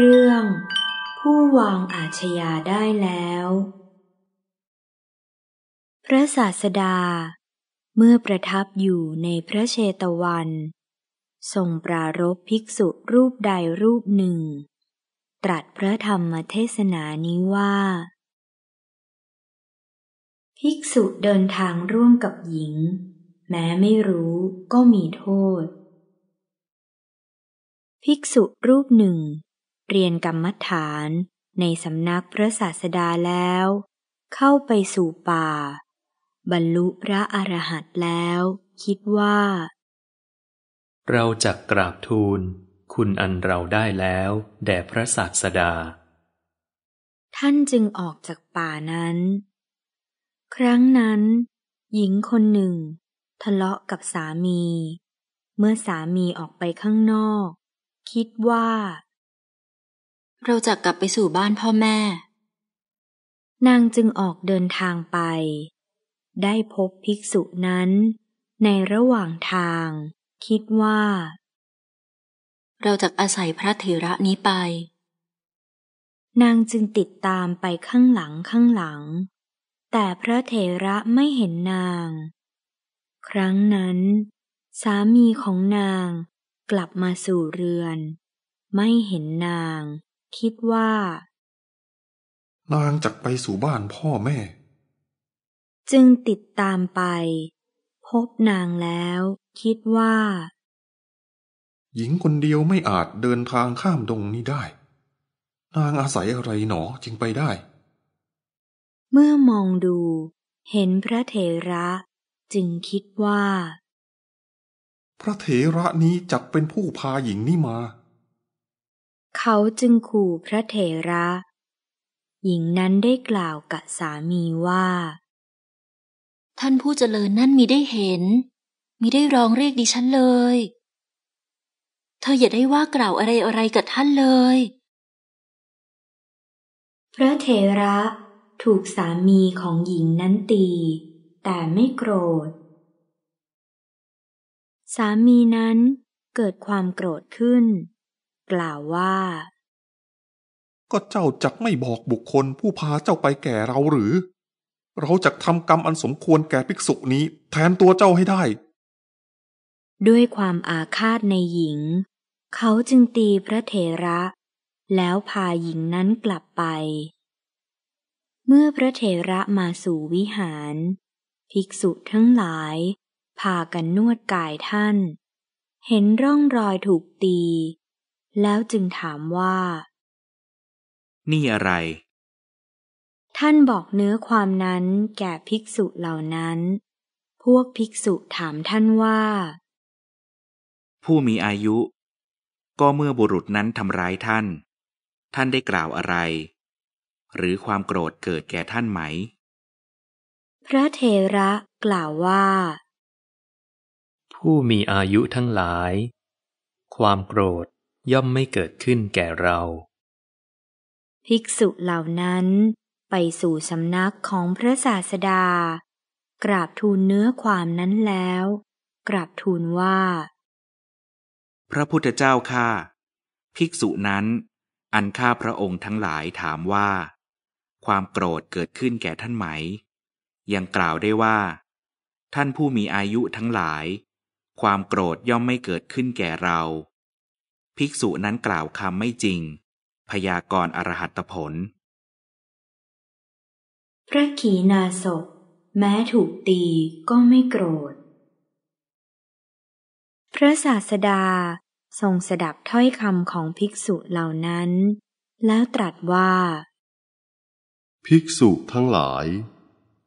เรื่องผู้วางอาชญาได้แล้ว พระศาสดาเมื่อประทับอยู่ในพระเชตวันทรงปรารบภิกษุรูปใดรูปหนึ่ง ตรัสพระธรรมเทศนานี้ว่า ภิกษุเดินทางร่วมกับหญิง แม้ไม่รู้ก็มีโทษ ภิกษุรูปหนึ่งเรียนกรรมฐานในสำนักพระศาสดาแล้ว เข้าไปสู่ป่า บรรลุพระอรหันต์แล้ว คิดว่า เราจะกราบทูลคุณอันเราได้แล้ว แด่พระศาสดา ท่านจึงออกจากป่านั้น ครั้งนั้น หญิงคนหนึ่ง ทะเลาะกับสามี เมื่อสามีออกไปข้างนอก คิดว่าเราจะกลับไปสู่บ้านพ่อแม่ นางจึงออกเดินทางไป ได้พบภิกษุนั้นในระหว่างทาง คิดว่า เราจะอาศัยพระเถระนี้ไป นางจึงติดตามไปข้างหลังข้างหลัง แต่พระเถระไม่เห็นนาง ครั้งนั้นสามีของนางกลับมาสู่เรือน ไม่เห็นนางคิดว่า นางจักไปสู่บ้านพ่อแม่ จึงติดตามไป พบนางแล้ว คิดว่า หญิงคนเดียวไม่อาจเดินทางข้ามดงนี้ได้ นางอาศัยอะไรหนอจึงไปได้ เมื่อมองดู เห็นพระเถระ จึงคิดว่า พระเถระนี้จักเป็นผู้พาหญิงนี้มาเขาจึงขู่พระเถระ หญิงนั้นได้กล่าวกับสามีว่า ท่านผู้เจริญนั่นมิได้เห็น มิได้ร้องเรียกดิฉันเลย เธออย่าได้ว่ากล่าวอะไรอะไรกับท่านเลย พระเถระ ถูกสามีของหญิงนั้นตี แต่ไม่โกรธ สามีนั้นเกิดความโกรธขึ้นกล่าวว่า ก็เจ้าจักไม่บอกบุคคลผู้พาเจ้าไปแก่เราหรือ เราจะทำกรรมอันสมควรแก่ภิกษุนี้แทนตัวเจ้าให้ได้ ด้วยความอาฆาตในหญิง เขาจึงตีพระเถระ แล้วพาหญิงนั้นกลับไป เมื่อพระเถระมาสู่วิหาร ภิกษุทั้งหลายพากันนวดกายท่าน เห็นร่องรอยถูกตีแล้วจึงถามว่า นี่อะไร ท่านบอกเนื้อความนั้นแก่ภิกษุเหล่านั้น พวกภิกษุถามท่านว่า ผู้มีอายุ ก็เมื่อบุรุษนั้นทำร้ายท่าน ท่านได้กล่าวอะไร หรือความโกรธเกิดแก่ท่านไหม พระเทระกล่าวว่า ผู้มีอายุทั้งหลาย ความโกรธย่อมไม่เกิดขึ้นแก่เรา ภิกษุเหล่านั้น ไปสู่สำนักของพระศาสดา กราบทูลเนื้อความนั้นแล้ว กราบทูลว่า พระพุทธเจ้าข้าภิกษุนั้น อันข้าพระองค์ทั้งหลายถามว่า ความโกรธเกิดขึ้นแก่ท่านไหม ยังกล่าวได้ว่า ท่านผู้มีอายุทั้งหลาย ความโกรธย่อมไม่เกิดขึ้นแก่เราภิกษุนั้นกล่าวคำไม่จริง พยากรณ์อรหัตผล พระขีณาสพ แม้ถูกตีก็ไม่โกรธ พระศาสดาทรงสดับถ้อยคำของภิกษุเหล่านั้น แล้วตรัสว่า ภิกษุทั้งหลาย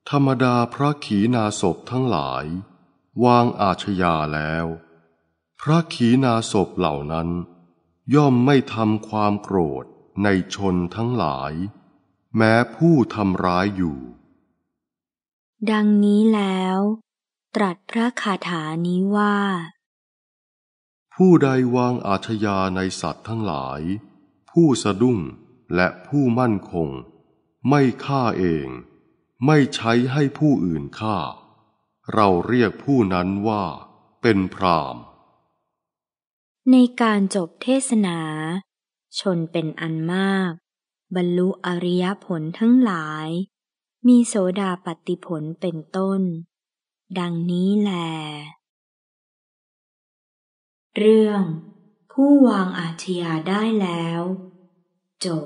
ธรรมดาพระขีณาสพทั้งหลาย วางอาชญาแล้ว พระขีณาสพเหล่านั้นย่อมไม่ทำความโกรธในชนทั้งหลาย แม้ผู้ทำร้ายอยู่ ดังนี้แล้ว ตรัสพระคาถานี้ว่า ผู้ใดวางอาชญาในสัตว์ทั้งหลาย ผู้สะดุ้งและผู้มั่นคง ไม่ฆ่าเอง ไม่ใช้ให้ผู้อื่นฆ่า เราเรียกผู้นั้นว่าเป็นพรามในการจบเทศนา ชนเป็นอันมาก บรรลุอริยผลทั้งหลาย มีโสดาปัตติผลเป็นต้น ดังนี้แล เรื่องผู้วางอาชญาได้แล้ว จบ